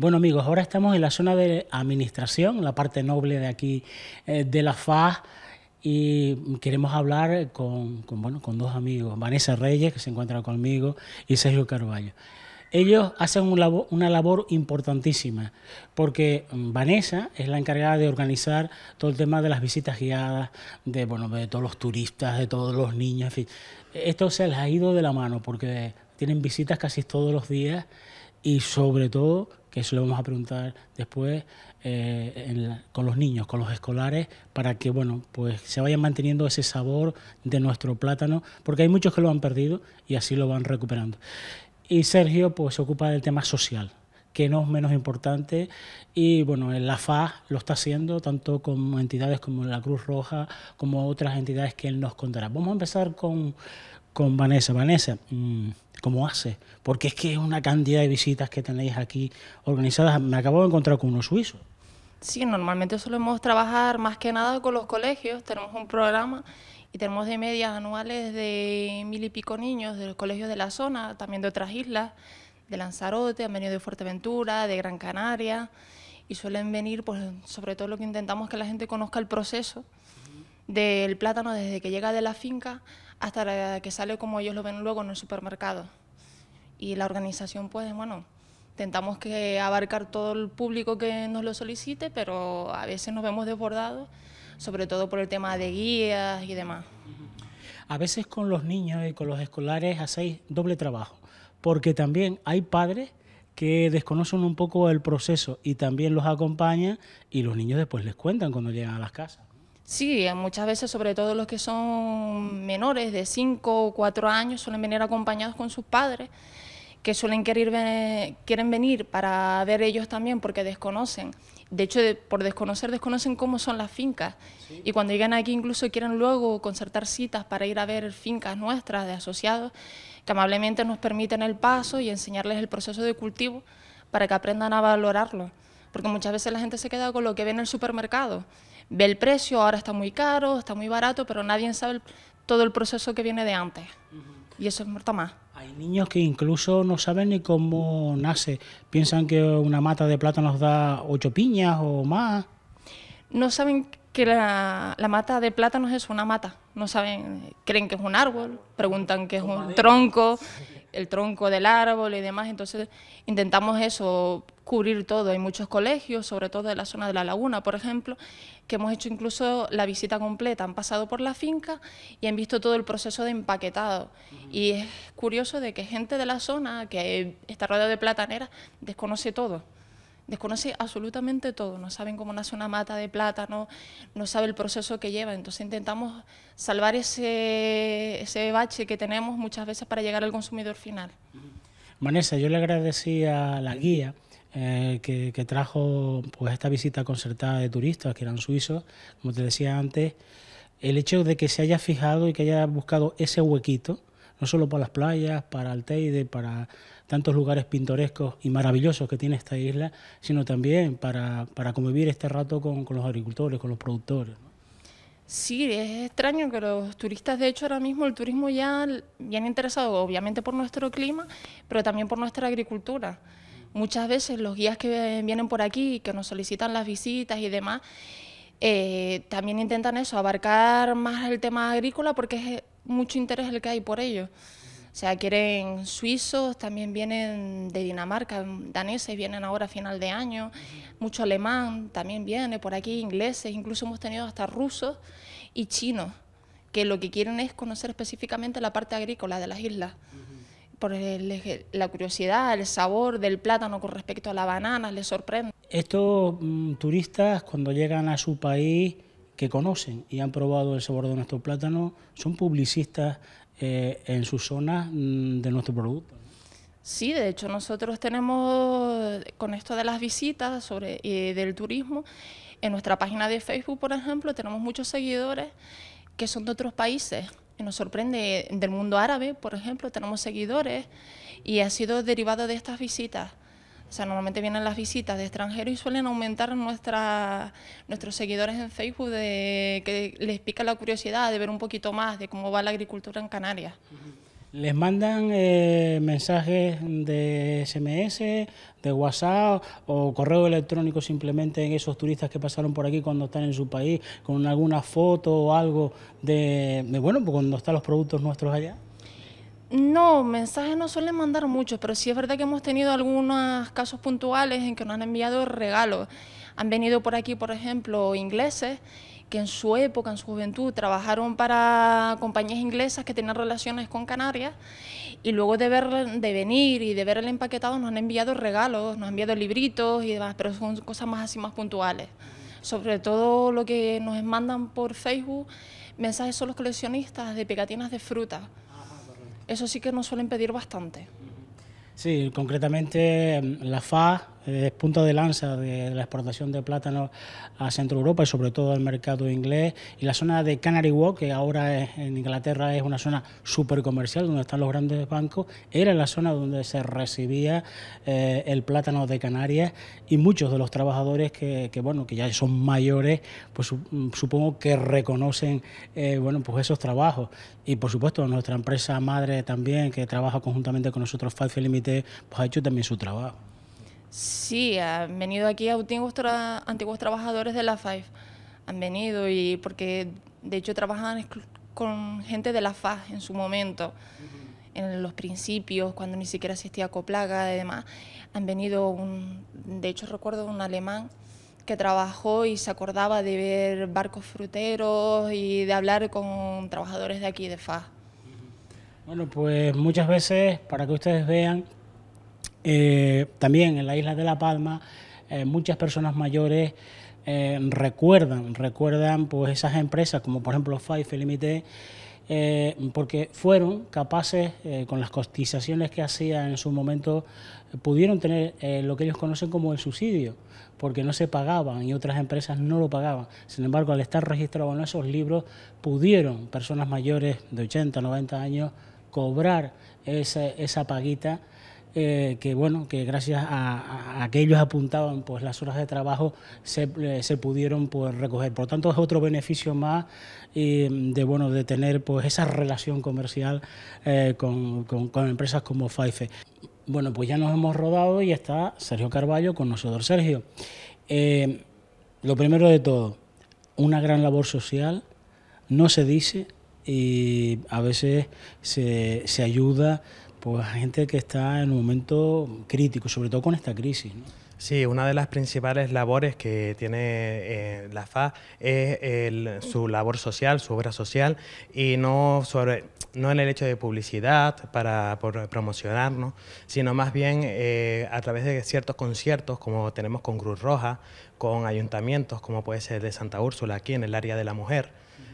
Bueno amigos, ahora estamos en la zona de administración, la parte noble de aquí eh, de la FA, y queremos hablar con, bueno, con dos amigos, Vanessa Reyes que se encuentra conmigo y Sergio Carballo. Ellos hacen una labor importantísima porque mm, Vanessa es la encargada de organizar todo el tema de las visitas guiadas, de, bueno, de todos los turistas, de todos los niños, en fin. Esto se les ha ido de la mano porque tienen visitas casi todos los días y sobre todo eso lo vamos a preguntar después, eh, con los niños, con los escolares, para que bueno, pues se vaya manteniendo ese sabor de nuestro plátano, porque hay muchos que lo han perdido y así lo van recuperando. Y Sergio pues se ocupa del tema social que no es menos importante. Y bueno, la FA lo está haciendo, tanto con entidades como la Cruz Roja, como otras entidades que él nos contará. Vamos a empezar con, con Vanessa. Vanessa, mm, ¿cómo hace? Porque es que una cantidad de visitas que tenéis aquí organizadas. Me acabo de encontrar con unos suizos. Sí, normalmente solemos trabajar más que nada con los colegios. Tenemos un programa y tenemos de medias anuales de mil y pico niños de los colegios de la zona, también de otras islas, de Lanzarote, han venido de Fuerteventura, de Gran Canaria y suelen venir, pues sobre todo lo que intentamos que la gente conozca el proceso del plátano desde que llega de la finca hasta que sale como ellos lo ven luego en el supermercado. Y la organización, pues, bueno, intentamos que abarcar todo el público que nos lo solicite, pero a veces nos vemos desbordados, sobre todo por el tema de guías y demás. A veces con los niños y con los escolares hacéis doble trabajo, porque también hay padres que desconocen un poco el proceso y también los acompañan y los niños después les cuentan cuando llegan a las casas. Sí, eh, muchas veces, sobre todo los que son menores de 5 o 4 años, suelen venir acompañados con sus padres, que suelen querer quieren venir para ver ellos también porque desconocen. De hecho, por desconocer, desconocen cómo son las fincas. Y cuando llegan aquí incluso quieren luego concertar citas para ir a ver fincas nuestras de asociados, que amablemente nos permiten el paso y enseñarles el proceso de cultivo para que aprendan a valorarlo. Porque muchas veces la gente se queda con lo que ve en el supermercado ve el precio, ahora está muy caro, está muy barato, pero nadie sabe todo el proceso que viene de antes. Y eso es muerta más. Hay niños que incluso no saben ni cómo nace. Piensan que una mata de plátanos da ocho piñas o más. No saben que la, la mata de plátanos es una mata no saben, creen que es un árbol, preguntan que es un tronco, el tronco del árbol y demás. Entonces intentamos eso, cubrir todo. Hay muchos colegios, sobre todo de la zona de la laguna, por ejemplo, que hemos hecho incluso la visita completa. Han pasado por la finca y han visto todo el proceso de empaquetado. Y es curioso de que gente de la zona que está rodeada de plataneras desconoce todo desconoce absolutamente todo, no saben cómo nace una mata de plátano, no sabe el proceso que lleva, entonces intentamos salvar ese, ese bache que tenemos muchas veces para llegar al consumidor final. Vanessa, yo le agradecí a la guía eh, que, que, trajo pues esta visita concertada de turistas que eran suizos, como te decía antes, el hecho de que se haya fijado y que haya buscado ese huequito no solo para las playas, para Alteide, para tantos lugares pintorescos y maravillosos que tiene esta isla, sino también para, convivir este rato con, los agricultores, con los productores. Sí, es extraño que los turistas, de hecho, ahora mismo el turismo ya viene interesado, obviamente por nuestro clima, pero también por nuestra agricultura. Muchas veces los guías que vienen por aquí, que nos solicitan las visitas y demás, eh, también intentan eso, abarcar más el tema agrícola porque es mucho interés el que hay por ellos. O sea, quieren suizos, también vienen de Dinamarca, daneses vienen ahora a final de año, mucho alemán también viene por aquí, ingleses, incluso hemos tenido hasta rusos y chinos, que lo que quieren es conocer específicamente la parte agrícola de las islas. Por la curiosidad, el sabor del plátano con respecto a las banana, les sorprende. Estos mm, turistas, cuando llegan a su país, que conocen y han probado el sabor de nuestro plátano son publicistas eh, en su zona mm, de nuestro producto. Sí, de hecho nosotros tenemos con esto de las visitas sobre eh, del turismo en nuestra página de Facebook, por ejemplo, tenemos muchos seguidores que son de otros países. nos sorprende del mundo árabe, por ejemplo, tenemos seguidores y ha sido derivado de estas visitas. O sea, normalmente vienen las visitas de extranjeros y suelen aumentar nuestra, nuestros seguidores en Facebook, de, que les pica la curiosidad de ver un poquito más de cómo va la agricultura en Canarias. ¿Les mandan eh, mensajes de SMS, de WhatsApp o correo electrónico simplemente en esos turistas que pasaron por aquí cuando están en su país, con alguna foto o algo de, de bueno, cuando están los productos nuestros allá? No, mensajes no suelen mandar muchos, pero sí es verdad que hemos tenido algunos casos puntuales en que nos han enviado regalos. Han venido por aquí, por ejemplo, ingleses que en su época, en su juventud, trabajaron para compañías inglesas que tenían relaciones con Canarias y luego de, ver, venir y de ver el empaquetado nos han enviado regalos, nos han enviado libritos y demás, pero son cosas más así, más puntuales. Sobre todo lo que nos mandan por Facebook, mensajes son los coleccionistas de pegatinas de fruta eso sí que nos suelen pedir bastante. Sí, concretamente mm, la FA es punta de lanza de la exportación de plátano a Centro Europa y sobre todo al mercado inglés. Y la zona de Canary Walk, que ahora en Inglaterra es una zona súper comercial donde están los grandes bancos, era la zona donde se recibía eh, el plátano de Canarias y muchos de los trabajadores que, bueno, que ya son mayores, pues supongo que reconocen eh, bueno, pues esos trabajos. Y por supuesto nuestra empresa madre también, que trabaja conjuntamente con nosotros, Falfi Limited, pues ha hecho también su trabajo. Sí, han venido aquí antiguos, trabajadores de la FAIF. Han venido y porque de hecho trabajaban con gente de la FAF en su momento, en los principios, cuando ni siquiera existía Coplaga y demás. Han venido, un, de hecho recuerdo un alemán que trabajó y se acordaba de ver barcos fruteros y de hablar con trabajadores de aquí de FAF. Bueno, pues muchas veces, para que ustedes vean eh, también en la isla de La Palma, eh, muchas personas mayores eh, recuerdan, recuerdan pues esas empresas como por ejemplo Fife Limited, porque fueron capaces, con las cotizaciones que hacían en su momento, pudieron tener lo que ellos conocen como el subsidio, porque no se pagaban y otras empresas no lo pagaban. Sin embargo, al estar registrado en esos libros, pudieron personas mayores de 80, 90 años cobrar esa, esa paguita eh, que bueno, que gracias a, aquellos que apuntaban, pues las horas de trabajo se, eh, pudieron pues, recoger. Por tanto, es otro beneficio más eh, de bueno de tener pues esa relación comercial con, empresas como Faife. Bueno, pues ya nos hemos rodado y está Sergio Carballo con nosotros. Sergio, lo primero de todo, una gran labor social, no se dice y a veces se, se ayuda pues gente que está en un momento crítico, sobre todo con esta crisis. ¿no? Sí, una de las principales labores que tiene eh, la FA es su labor social, su obra social, y no, sobre, no en el hecho de publicidad para por promocionarnos, sino más bien eh, a través de ciertos conciertos, como tenemos con Cruz Roja, con ayuntamientos, como puede ser de Santa Úrsula, aquí en el área de la mujer,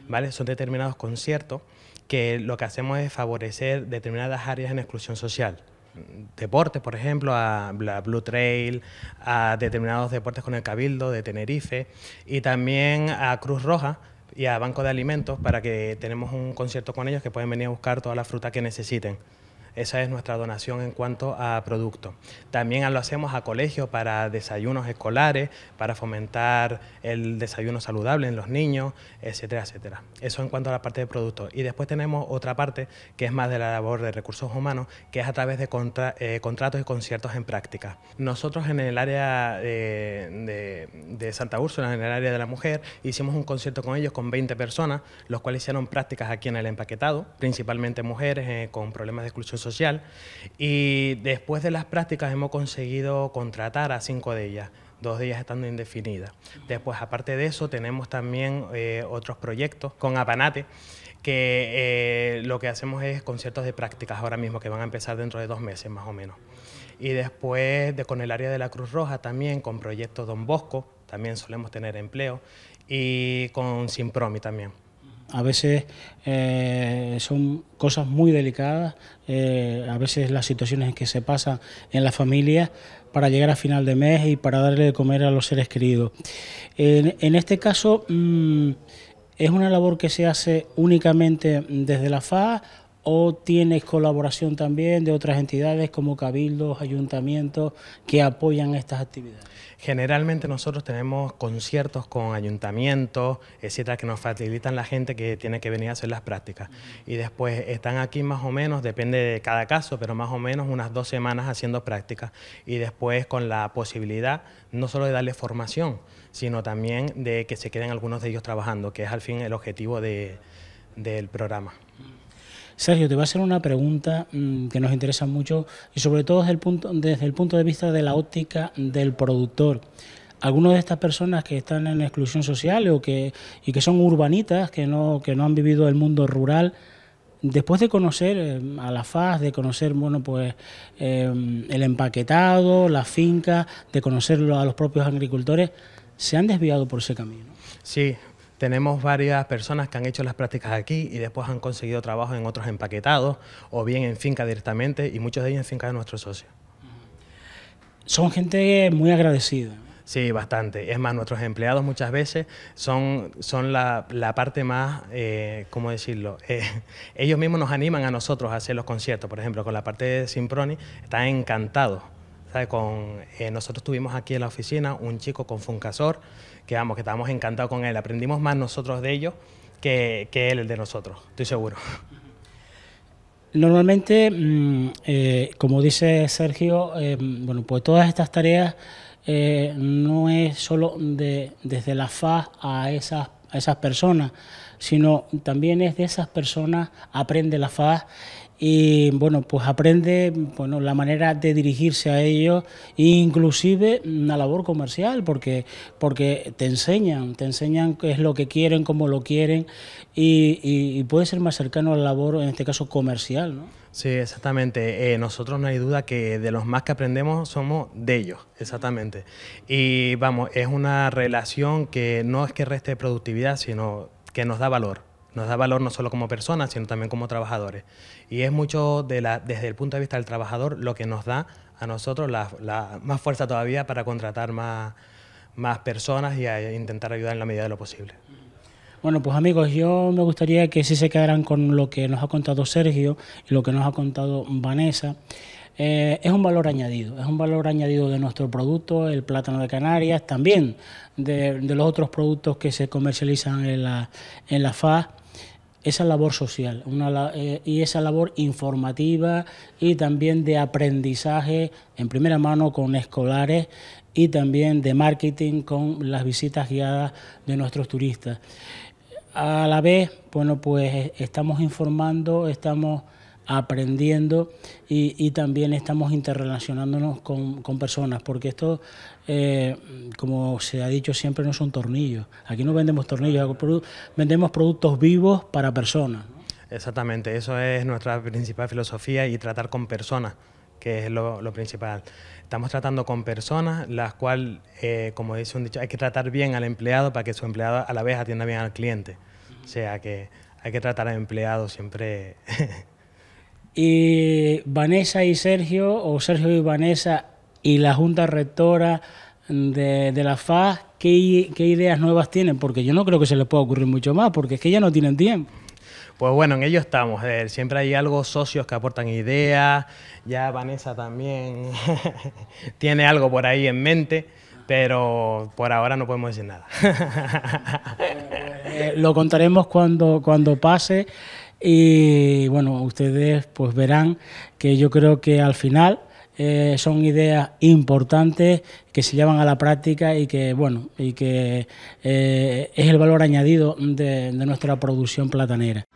¿vale? Son determinados conciertos que lo que hacemos es favorecer determinadas áreas en exclusión social. Deportes, por ejemplo, a Blue Trail, a determinados deportes con el Cabildo de Tenerife y también a Cruz Roja, y a Banco de Alimentos para que tenemos un concierto con ellos que pueden venir a buscar toda la fruta que necesiten. Esa es nuestra donación en cuanto a producto... También lo hacemos a colegios para desayunos escolares, para fomentar el desayuno saludable en los niños, etcétera, etcétera. Eso en cuanto a la parte de producto... Y después tenemos otra parte que es más de la labor de recursos humanos, que es a través de eh, contratos y conciertos en práctica. Nosotros en el área eh, de, Santa Úrsula, en el área de la mujer, hicimos un concierto con ellos, con 20 personas, los cuales hicieron prácticas aquí en el empaquetado, principalmente mujeres eh, con problemas de exclusión social y después de las prácticas hemos conseguido contratar a cinco de ellas dos de ellas estando indefinidas. Después, aparte de eso, tenemos también eh, otros proyectos con Apanate, que eh, lo que hacemos es conciertos de prácticas ahora mismo, que van a empezar dentro de dos meses más o menos. Y después, con el área de la Cruz Roja también, con proyectos Don Bosco, también solemos tener empleo, y con Simpromi también a veces eh, son cosas muy delicadas, eh, a veces las situaciones en que se pasan en la familia para llegar a final de mes y para darle de comer a los seres queridos. En, este caso, mm, ¿es una labor que se hace únicamente desde la FA o tienes colaboración también de otras entidades como cabildos, ayuntamientos que apoyan estas actividades? Generalmente nosotros tenemos conciertos con ayuntamientos, etcétera, que nos facilitan la gente que tiene que venir a hacer las prácticas. Y después están aquí más o menos, depende de cada caso, pero más o menos unas dos semanas haciendo prácticas. Y después con la posibilidad no solo de darle formación, sino también de que se queden algunos de ellos trabajando, que es al fin el objetivo del programa. Sergio, te voy a hacer una pregunta mm, que nos interesa mucho y sobre todo desde el punto, desde el punto de vista de la óptica del productor. Algunas de estas personas que están en exclusión social o que, y que son urbanitas, que no, que no han vivido el mundo rural, después de conocer eh, a la faz, de conocer bueno pues eh, el empaquetado, la finca, de conocerlo a los propios agricultores, se han desviado por ese camino. Sí, tenemos varias personas que han hecho las prácticas aquí y después han conseguido trabajo en otros empaquetados o bien en finca directamente y muchos de ellos en finca de nuestros socios. Son gente muy agradecida. Sí, bastante. Es más, nuestros empleados muchas veces son, son la, parte más, eh, ¿cómo decirlo? Eh, ellos mismos nos animan a nosotros a hacer los conciertos. Por ejemplo, con la parte de Simproni, están encantados con, eh, nosotros tuvimos aquí en la oficina un chico con Funcasor, que vamos, que estábamos encantados con él. Aprendimos más nosotros de ellos que, que él de nosotros, estoy seguro. Normalmente, mm, eh, como dice Sergio, eh, bueno, pues todas estas tareas no es solo de, desde la faz a esas, a esas personas, sino también es de esas personas aprende la faz y bueno, pues aprende la manera de dirigirse a ellos, inclusive una labor comercial, porque, porque te enseñan, te enseñan qué es lo que quieren, cómo lo quieren, y, puede ser más cercano a la labor, en este caso, comercial. ¿no? Sí, exactamente. Eh, nosotros no hay duda que de los más que aprendemos somos de ellos, exactamente. Y vamos, es una relación que no es que reste productividad, sino que nos da valor nos da valor no solo como personas, sino también como trabajadores. Y es mucho de la, desde el punto de vista del trabajador lo que nos da a nosotros la, la, más fuerza todavía para contratar más, más personas y intentar ayudar en la medida de lo posible. Bueno, pues amigos, yo me gustaría que sí se quedaran con lo que nos ha contado Sergio y lo que nos ha contado Vanessa. Eh, es un valor añadido, es un valor añadido de nuestro producto, el plátano de Canarias, también de, los otros productos que se comercializan en la, en la esa labor social eh, y esa labor informativa y también de aprendizaje en primera mano con escolares y también de marketing con las visitas guiadas de nuestros turistas. A la vez, bueno, pues eh, estamos informando, estamos aprendiendo y, también estamos interrelacionándonos con, con personas, porque esto, eh, como se ha dicho siempre, no son tornillos. Aquí no vendemos tornillos, vendemos productos vivos para personas. Exactamente, eso es nuestra principal filosofía y tratar con personas, que es lo, principal. Estamos tratando con personas, las cuales, eh, como dice un dicho, hay que tratar bien al empleado para que su empleado a la vez atienda bien al cliente. O sea que hay que tratar al empleado siempre y Vanessa y Sergio, o Sergio y Vanessa y la Junta Rectora de, la FAS, ¿qué, ideas nuevas tienen? Porque yo no creo que se les pueda ocurrir mucho más, porque es que ya no tienen tiempo. Pues bueno, en ello estamos. siempre hay algo, socios que aportan ideas, ya Vanessa también tiene algo por ahí en mente pero por ahora no podemos decir nada. Eh, lo contaremos cuando, cuando pase. Y bueno, ustedes pues verán que yo creo que al final eh, son ideas importantes que se llevan a la práctica y que bueno y que eh, es el valor añadido de nuestra producción platanera.